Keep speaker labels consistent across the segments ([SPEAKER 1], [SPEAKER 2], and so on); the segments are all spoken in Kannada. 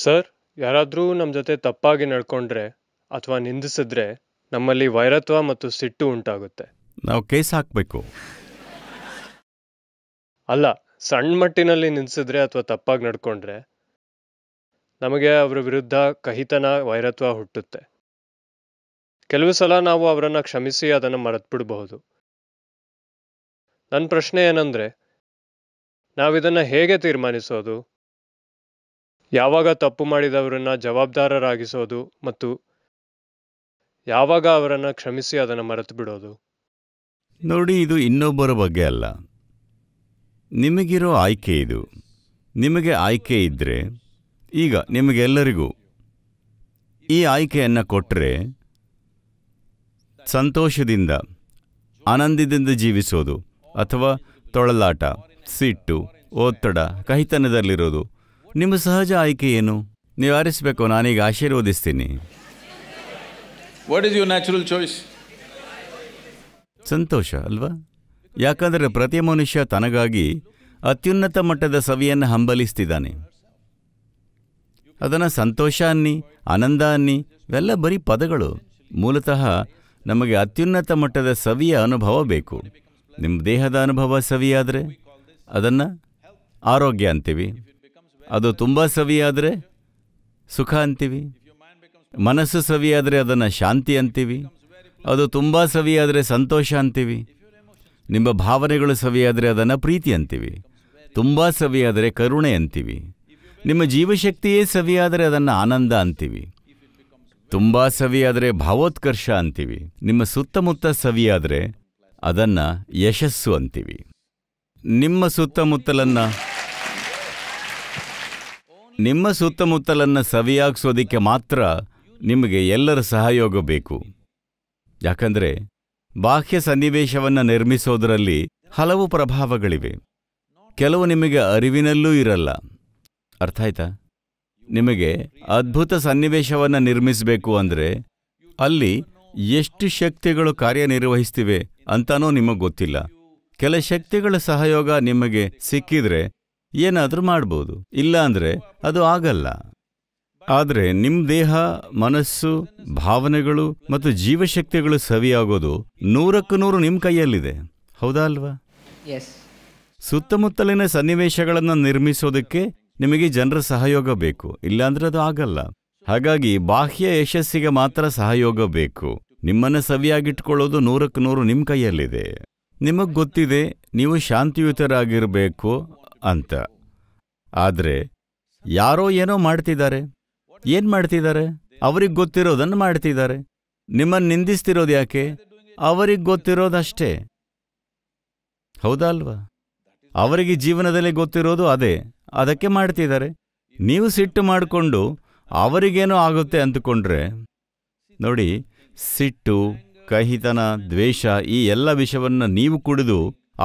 [SPEAKER 1] ಸರ್ ಯಾರಾದರೂ ನಮ್ಮ ಜೊತೆ ತಪ್ಪಾಗಿ ನಡ್ಕೊಂಡ್ರೆ ಅಥವಾ ನಿಂದಿಸಿದ್ರೆ ನಮ್ಮಲ್ಲಿ ವೈರತ್ವ ಮತ್ತು ಸಿಟ್ಟು ಉಂಟಾಗುತ್ತೆ
[SPEAKER 2] ನಾವು ಕೇಸ್ ಹಾಕಬೇಕು
[SPEAKER 1] ಅಲ್ಲ ಸಣ್ಣ ಮಟ್ಟಿನಲ್ಲಿ ನಿಂದಿಸಿದ್ರೆ ಅಥವಾ ತಪ್ಪಾಗಿ ನಡ್ಕೊಂಡ್ರೆ ನಮಗೆ ಅವರ ವಿರುದ್ಧ ಕಹಿತನ ವೈರತ್ವ ಹುಟ್ಟುತ್ತೆ ಕೆಲವು ಸಲ ನಾವು ಅವರನ್ನು ಕ್ಷಮಿಸಿ ಅದನ್ನು ಮರೆತ್ಬಿಡಬಹುದು ನನ್ನ ಪ್ರಶ್ನೆ ಏನಂದ್ರೆ ನಾವಿದನ್ನು ಹೇಗೆ ತೀರ್ಮಾನಿಸೋದು ಯಾವಾಗ ತಪ್ಪು ಮಾಡಿದವರನ್ನ ಜವಾಬ್ದಾರರಾಗಿಸೋದು ಮತ್ತು ಯಾವಾಗ ಅವರನ್ನು ಕ್ಷಮಿಸಿ ಅದನ್ನು ಮರೆತು ಬಿಡೋದು
[SPEAKER 2] ನೋಡಿ ಇದು ಇನ್ನೊಬ್ಬರ ಬಗ್ಗೆ ಅಲ್ಲ ನಿಮಗಿರೋ ಆಯ್ಕೆ ಇದು ನಿಮಗೆ ಆಯ್ಕೆ ಇದ್ದರೆ ಈಗ ನಿಮಗೆಲ್ಲರಿಗೂ ಈ ಆಯ್ಕೆಯನ್ನು ಕೊಟ್ಟರೆ ಸಂತೋಷದಿಂದ ಆನಂದದಿಂದ ಜೀವಿಸೋದು ಅಥವಾ ತೊಳಲಾಟ ಸಿಟ್ಟು ಒತ್ತಡ ಕಹಿತನದಲ್ಲಿರೋದು ನಿಮ್ಮ ಸಹಜ ಆಯ್ಕೆ ಏನು ನೀವು ಆರಿಸಬೇಕು ನಾನೀಗ ಆಶೀರ್ವದಿಸ್ತೀನಿ what is your natural choice ಸಂತೋಷ ಅಲ್ವಾ ಯಾಕಂದರೆ ಪ್ರತಿ ಮನುಷ್ಯ ತನಗಾಗಿ ಅತ್ಯುನ್ನತ ಮಟ್ಟದ ಸವಿಯನ್ನು ಹಂಬಲಿಸ್ತಿದ್ದಾನೆ ಅದನ್ನು ಸಂತೋಷ ಅನ್ನಿ ಆನಂದ ಅನ್ನಿ ಇವೆಲ್ಲ ಬರೀ ಪದಗಳು ಮೂಲತಃ ನಮಗೆ ಅತ್ಯುನ್ನತ ಮಟ್ಟದ ಸವಿಯ ಅನುಭವ ಬೇಕು ನಿಮ್ಮ ದೇಹದ ಅನುಭವ ಸವಿಯಾದರೆ ಅದನ್ನು ಆರೋಗ್ಯ ಅಂತೀವಿ ಅದು ತುಂಬ ಸವಿಯಾದರೆ ಸುಖ ಅಂತೀವಿ ಮನಸ್ಸು ಸವಿಯಾದರೆ ಅದನ್ನು ಶಾಂತಿ ಅಂತೀವಿ ಅದು ತುಂಬ ಸವಿಯಾದರೆ ಸಂತೋಷ ಅಂತೀವಿ ನಿಮ್ಮ ಭಾವನೆಗಳು ಸವಿಯಾದರೆ ಅದನ್ನು ಪ್ರೀತಿ ಅಂತೀವಿ ತುಂಬ ಸವಿಯಾದರೆ ಕರುಣೆ ಅಂತೀವಿ ನಿಮ್ಮ ಜೀವಶಕ್ತಿಯೇ ಸವಿಯಾದರೆ ಅದನ್ನು ಆನಂದ ಅಂತೀವಿ ತುಂಬ ಸವಿಯಾದರೆ ಭಾವೋತ್ಕರ್ಷ ಅಂತೀವಿ ನಿಮ್ಮ ಸುತ್ತಮುತ್ತ ಸವಿಯಾದರೆ ಅದನ್ನು ಯಶಸ್ಸು ಅಂತೀವಿ ನಿಮ್ಮ ಸುತ್ತಮುತ್ತಲನ್ನು ನಿಮ್ಮ ಸುತ್ತಮುತ್ತಲನ್ನು ಸವಿಯಾಗಿಸೋದಕ್ಕೆ ಮಾತ್ರ ನಿಮಗೆ ಎಲ್ಲರ ಸಹಯೋಗ ಬೇಕು ಯಾಕಂದರೆ ಬಾಹ್ಯ ಸನ್ನಿವೇಶವನ್ನು ನಿರ್ಮಿಸೋದರಲ್ಲಿ ಹಲವು ಪ್ರಭಾವಗಳಿವೆ ಕೆಲವು ನಿಮಗೆ ಅರಿವಿನಲ್ಲೂ ಇರಲ್ಲ ಅರ್ಥ ಆಯ್ತಾ ನಿಮಗೆ ಅದ್ಭುತ ಸನ್ನಿವೇಶವನ್ನು ನಿರ್ಮಿಸಬೇಕು ಅಂದರೆ ಅಲ್ಲಿ ಎಷ್ಟು ಶಕ್ತಿಗಳು ಕಾರ್ಯನಿರ್ವಹಿಸ್ತಿವೆ ಅಂತಾನೋ ನಿಮಗೆ ಗೊತ್ತಿಲ್ಲ ಕೆಲ ಶಕ್ತಿಗಳ ಸಹಯೋಗ ನಿಮಗೆ ಸಿಕ್ಕಿದ್ರೆ ಏನಾದರೂ ಮಾಡ್ಬೋದು ಇಲ್ಲ ಅಂದರೆ ಅದು ಆಗಲ್ಲ ಆದರೆ ನಿಮ್ಮ ದೇಹ ಮನಸ್ಸು ಭಾವನೆಗಳು ಮತ್ತು ಜೀವಶಕ್ತಿಗಳು ಸವಿಯಾಗೋದು ನೂರಕ್ಕೂ ನೂರು ನಿಮ್ಮ ಕೈಯಲ್ಲಿದೆ ಹೌದಾ ಅಲ್ವಾ ಸುತ್ತಮುತ್ತಲಿನ ಸನ್ನಿವೇಶಗಳನ್ನು ನಿರ್ಮಿಸೋದಕ್ಕೆ ನಿಮಗೆ ಜನರ ಸಹಯೋಗ ಬೇಕು ಇಲ್ಲಾಂದ್ರೆ ಅದು ಆಗಲ್ಲ ಹಾಗಾಗಿ ಬಾಹ್ಯ ಯಶಸ್ಸಿಗೆ ಮಾತ್ರ ಸಹಯೋಗ ಬೇಕು ನಿಮ್ಮನ್ನು ಸವಿಯಾಗಿಟ್ಕೊಳ್ಳೋದು ನೂರಕ್ಕೆ ನೂರು ನಿಮ್ಮ ಕೈಯಲ್ಲಿದೆ ನಿಮಗೆ ಗೊತ್ತಿದೆ ನೀವು ಶಾಂತಿಯುತರಾಗಿರಬೇಕು ಅಂತ ಆದರೆ ಯಾರೋ ಏನೋ ಮಾಡ್ತಿದ್ದಾರೆ ಏನ್ ಮಾಡ್ತಿದ್ದಾರೆ ಅವ್ರಿಗೆ ಗೊತ್ತಿರೋದನ್ನು ಮಾಡ್ತಿದ್ದಾರೆ ನಿಮ್ಮನ್ನು ನಿಂದಿಸ್ತಿರೋದು ಯಾಕೆ ಅವರಿಗೆ ಗೊತ್ತಿರೋದಷ್ಟೇ ಹೌದಾ ಅವರಿಗೆ ಜೀವನದಲ್ಲಿ ಗೊತ್ತಿರೋದು ಅದೇ ಅದಕ್ಕೆ ಮಾಡ್ತಿದ್ದಾರೆ ನೀವು ಸಿಟ್ಟು ಮಾಡಿಕೊಂಡು ಅವರಿಗೇನೋ ಆಗುತ್ತೆ ಅಂದುಕೊಂಡ್ರೆ ನೋಡಿ ಸಿಟ್ಟು ಕಹಿತನ ದ್ವೇಷ ಈ ಎಲ್ಲ ವಿಷಯವನ್ನು ನೀವು ಕುಡಿದು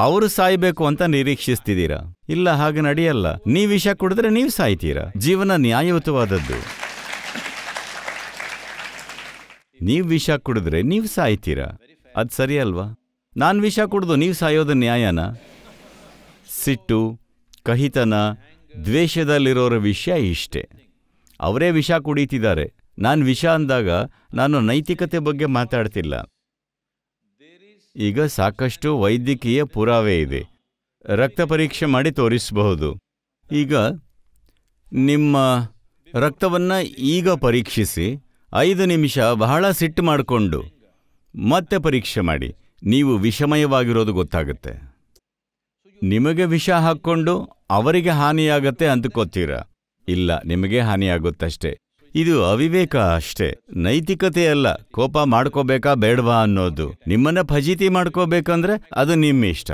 [SPEAKER 2] ಅವರು ಸಾಯ್ಬೇಕು ಅಂತ ನಿರೀಕ್ಷಿಸ್ತಿದ್ದೀರಾ ಇಲ್ಲ ಹಾಗೆ ನಡೆಯಲ್ಲ ನೀವು ವಿಷ ಕುಡಿದ್ರೆ ನೀವು ಸಾಯ್ತೀರಾ ಜೀವನ ನ್ಯಾಯಯುತವಾದದ್ದು ನೀವು ವಿಷ ಕುಡಿದ್ರೆ ನೀವು ಸಾಯ್ತೀರಾ ಅದು ಸರಿ ಅಲ್ವಾ ನಾನು ವಿಷ ಕುಡಿದು ನೀವು ಸಾಯೋದು ನ್ಯಾಯನ ಸಿಟ್ಟು ಕಹಿತನ ದ್ವೇಷದಲ್ಲಿರೋರ ವಿಷಯ ಇಷ್ಟೇ ಅವರೇ ವಿಷ ಕುಡೀತಿದ್ದಾರೆ ನಾನು ವಿಷ ಅಂದಾಗ ನಾನು ನೈತಿಕತೆ ಬಗ್ಗೆ ಮಾತಾಡ್ತಿಲ್ಲ ಈಗ ಸಾಕಷ್ಟು ವೈದ್ಯಕೀಯ ಪುರಾವೆ ಇದೆ ರಕ್ತ ಪರೀಕ್ಷೆ ಮಾಡಿ ತೋರಿಸಬಹುದು ಈಗ ನಿಮ್ಮ ರಕ್ತವನ್ನು ಈಗ ಪರೀಕ್ಷಿಸಿ ಐದು ನಿಮಿಷ ಬಹಳ ಸಿಟ್ಟು ಮಾಡಿಕೊಂಡು ಮತ್ತೆ ಪರೀಕ್ಷೆ ಮಾಡಿ ನೀವು ವಿಷಮಯವಾಗಿರೋದು ಗೊತ್ತಾಗುತ್ತೆ ನಿಮಗೆ ವಿಷ ಹಾಕ್ಕೊಂಡು ಅವರಿಗೆ ಹಾನಿಯಾಗತ್ತೆ ಅಂತ ಇಲ್ಲ ನಿಮಗೆ ಹಾನಿಯಾಗುತ್ತಷ್ಟೇ ಇದು ಅವಿವೇಕ ಅಷ್ಟೇ ನೈತಿಕತೆ ಅಲ್ಲ ಕೋಪ ಮಾಡ್ಕೋಬೇಕಾ ಬೇಡವಾ ಅನ್ನೋದು ನಿಮ್ಮನ್ನ ಫಜೀತಿ ಮಾಡ್ಕೋಬೇಕಂದ್ರೆ ಅದು ನಿಮ್ಮ ಇಷ್ಟ